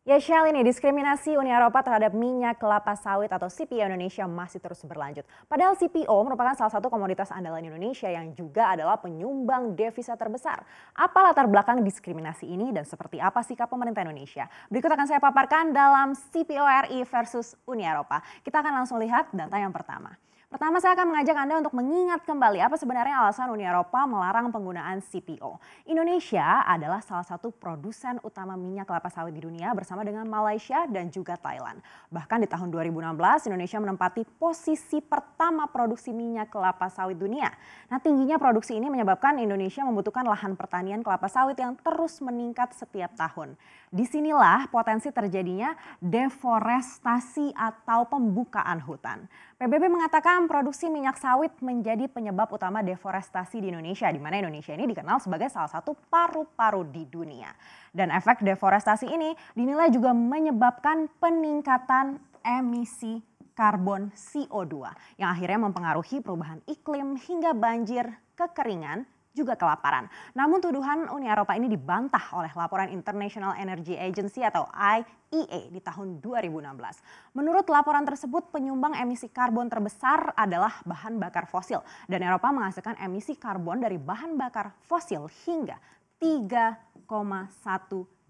Ya Shell ini diskriminasi Uni Eropa terhadap minyak kelapa sawit atau CPO Indonesia masih terus berlanjut. Padahal CPO merupakan salah satu komoditas andalan Indonesia yang juga adalah penyumbang devisa terbesar. Apa latar belakang diskriminasi ini dan seperti apa sikap pemerintah Indonesia? Berikut akan saya paparkan dalam CPO RI versus Uni Eropa. Kita akan langsung lihat data yang pertama. Pertama saya akan mengajak Anda untuk mengingat kembali apa sebenarnya alasan Uni Eropa melarang penggunaan CPO. Indonesia adalah salah satu produsen utama minyak kelapa sawit di dunia bersama dengan Malaysia dan juga Thailand. Bahkan di tahun 2016 Indonesia menempati posisi pertama produksi minyak kelapa sawit dunia. Nah tingginya produksi ini menyebabkan Indonesia membutuhkan lahan pertanian kelapa sawit yang terus meningkat setiap tahun. Disinilah potensi terjadinya deforestasi atau pembukaan hutan. PBB mengatakan produksi minyak sawit menjadi penyebab utama deforestasi di Indonesia, di mana Indonesia ini dikenal sebagai salah satu paru-paru di dunia. Dan efek deforestasi ini dinilai juga menyebabkan peningkatan emisi karbon CO2 yang akhirnya mempengaruhi perubahan iklim hingga banjir, kekeringan, juga kelaparan. Namun tuduhan Uni Eropa ini dibantah oleh laporan International Energy Agency atau IEA di tahun 2016. Menurut laporan tersebut, penyumbang emisi karbon terbesar adalah bahan bakar fosil dan Eropa menghasilkan emisi karbon dari bahan bakar fosil hingga 3,1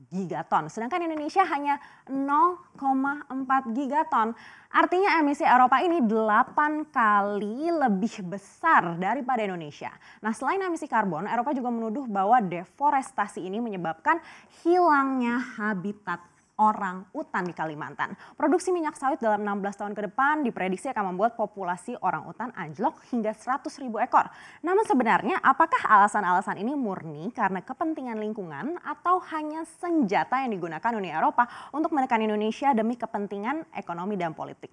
gigaton. Sedangkan Indonesia hanya 0,4 gigaton. Artinya emisi Eropa ini 8 kali lebih besar daripada Indonesia. Nah selain emisi karbon, Eropa juga menuduh bahwa deforestasi ini menyebabkan hilangnya habitat orang utan di Kalimantan. Produksi minyak sawit dalam 16 tahun ke depan diprediksi akan membuat populasi orang utan anjlok hingga 100 ribu ekor. Namun sebenarnya apakah alasan-alasan ini murni karena kepentingan lingkungan atau hanya senjata yang digunakan Uni Eropa untuk menekan Indonesia demi kepentingan ekonomi dan politik?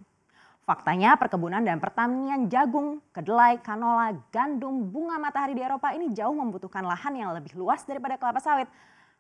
Faktanya perkebunan dan pertanian jagung, kedelai, kanola, gandum, bunga matahari di Eropa ini jauh membutuhkan lahan yang lebih luas daripada kelapa sawit.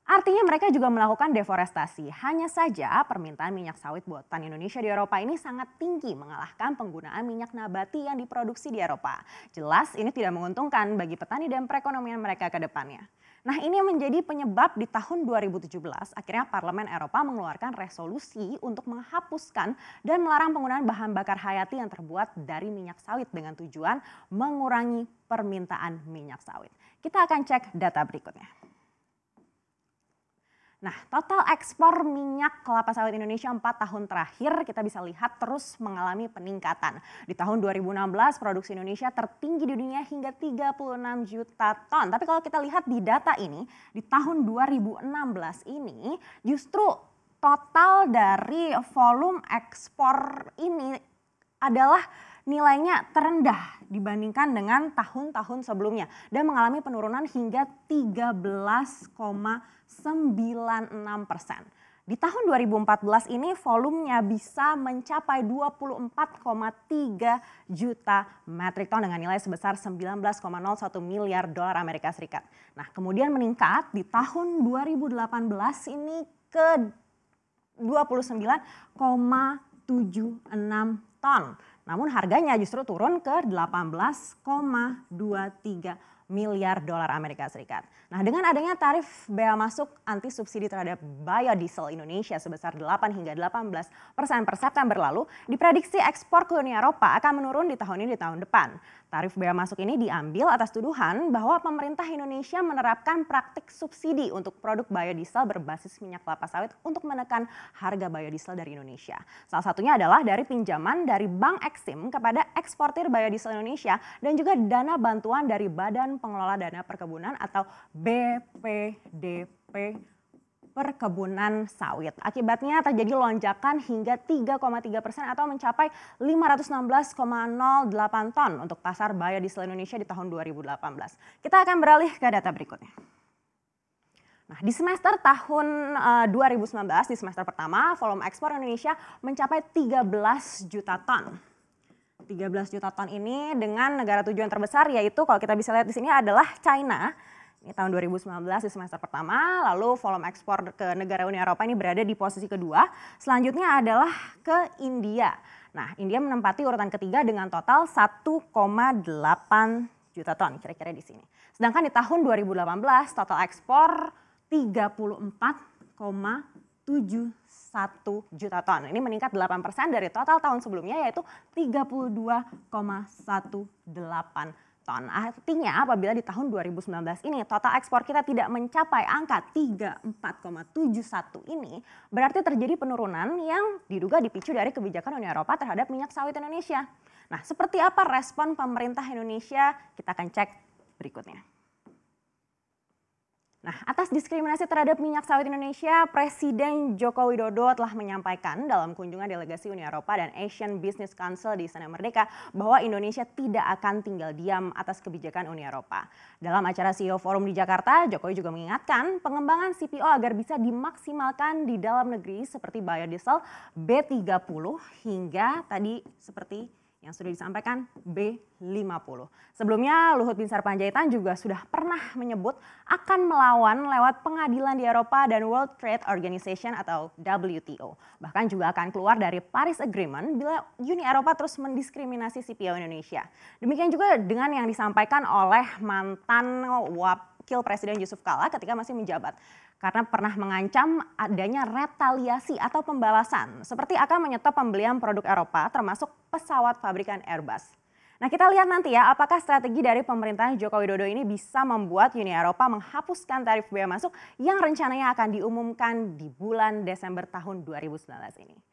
Artinya mereka juga melakukan deforestasi. Hanya saja permintaan minyak sawit buatan Indonesia di Eropa ini sangat tinggi mengalahkan penggunaan minyak nabati yang diproduksi di Eropa. Jelas ini tidak menguntungkan bagi petani dan perekonomian mereka ke depannya. Nah ini menjadi penyebab di tahun 2017 akhirnya Parlemen Eropa mengeluarkan resolusi untuk menghapuskan dan melarang penggunaan bahan bakar hayati yang terbuat dari minyak sawit dengan tujuan mengurangi permintaan minyak sawit. Kita akan cek data berikutnya. Nah, total ekspor minyak kelapa sawit Indonesia 4 tahun terakhir kita bisa lihat terus mengalami peningkatan. Di tahun 2016 produksi Indonesia tertinggi di dunia hingga 36 juta ton. Tapi kalau kita lihat di data ini, di tahun 2016 ini justru total dari volume ekspor ini adalah nilainya terendah dibandingkan dengan tahun-tahun sebelumnya dan mengalami penurunan hingga 13,96 persen. Di tahun 2014 ini volumenya bisa mencapai 24,3 juta metrik ton dengan nilai sebesar 19,01 miliar dolar Amerika Serikat. Nah, kemudian meningkat di tahun 2018 ini ke 29,76 ton namun harganya justru turun ke 18,23 miliar dolar Amerika Serikat. Nah dengan adanya tarif bea masuk anti subsidi terhadap biodiesel Indonesia sebesar 8 hingga 18 persen per September lalu, diprediksi ekspor ke Uni Eropa akan menurun di tahun ini di tahun depan. Tarif bea masuk ini diambil atas tuduhan bahwa pemerintah Indonesia menerapkan praktik subsidi untuk produk biodiesel berbasis minyak kelapa sawit untuk menekan harga biodiesel dari Indonesia. Salah satunya adalah dari pinjaman dari Bank Eksim kepada eksportir biodiesel Indonesia dan juga dana bantuan dari Badan Pengelola Dana Perkebunan atau BPDP perkebunan sawit. Akibatnya terjadi lonjakan hingga 3,3 persen atau mencapai 516,08 ton untuk pasar di seluruh Indonesia di tahun 2018. Kita akan beralih ke data berikutnya. Nah, di semester tahun uh, eh, 2019, di semester pertama, volume ekspor Indonesia mencapai 13 juta ton. 13 juta ton ini dengan negara tujuan terbesar yaitu kalau kita bisa lihat di sini adalah China ini tahun 2019 di semester pertama, lalu volume ekspor ke negara Uni Eropa ini berada di posisi kedua. Selanjutnya adalah ke India. Nah, India menempati urutan ketiga dengan total 1,8 juta ton kira-kira di sini. Sedangkan di tahun 2018 total ekspor 34,71 juta ton. Ini meningkat 8% dari total tahun sebelumnya yaitu 32,18 ton. Artinya apabila di tahun 2019 ini total ekspor kita tidak mencapai angka 34,71 ini, berarti terjadi penurunan yang diduga dipicu dari kebijakan Uni Eropa terhadap minyak sawit Indonesia. Nah, seperti apa respon pemerintah Indonesia? Kita akan cek berikutnya. Nah, atas diskriminasi terhadap minyak sawit Indonesia, Presiden Joko Widodo telah menyampaikan dalam kunjungan delegasi Uni Eropa dan Asian Business Council di Istana Merdeka bahwa Indonesia tidak akan tinggal diam atas kebijakan Uni Eropa. Dalam acara CEO Forum di Jakarta, Jokowi juga mengingatkan pengembangan CPO agar bisa dimaksimalkan di dalam negeri seperti biodiesel B30 hingga tadi seperti yang sudah disampaikan B50. Sebelumnya Luhut Binsar Panjaitan juga sudah pernah menyebut akan melawan lewat pengadilan di Eropa dan World Trade Organization atau WTO. Bahkan juga akan keluar dari Paris Agreement bila Uni Eropa terus mendiskriminasi CPO Indonesia. Demikian juga dengan yang disampaikan oleh mantan WAP wakil Presiden Yusuf Kala ketika masih menjabat karena pernah mengancam adanya retaliasi atau pembalasan seperti akan menyetop pembelian produk Eropa termasuk pesawat pabrikan Airbus. Nah kita lihat nanti ya apakah strategi dari pemerintahan Joko Widodo ini bisa membuat Uni Eropa menghapuskan tarif biaya masuk yang rencananya akan diumumkan di bulan Desember tahun 2019 ini.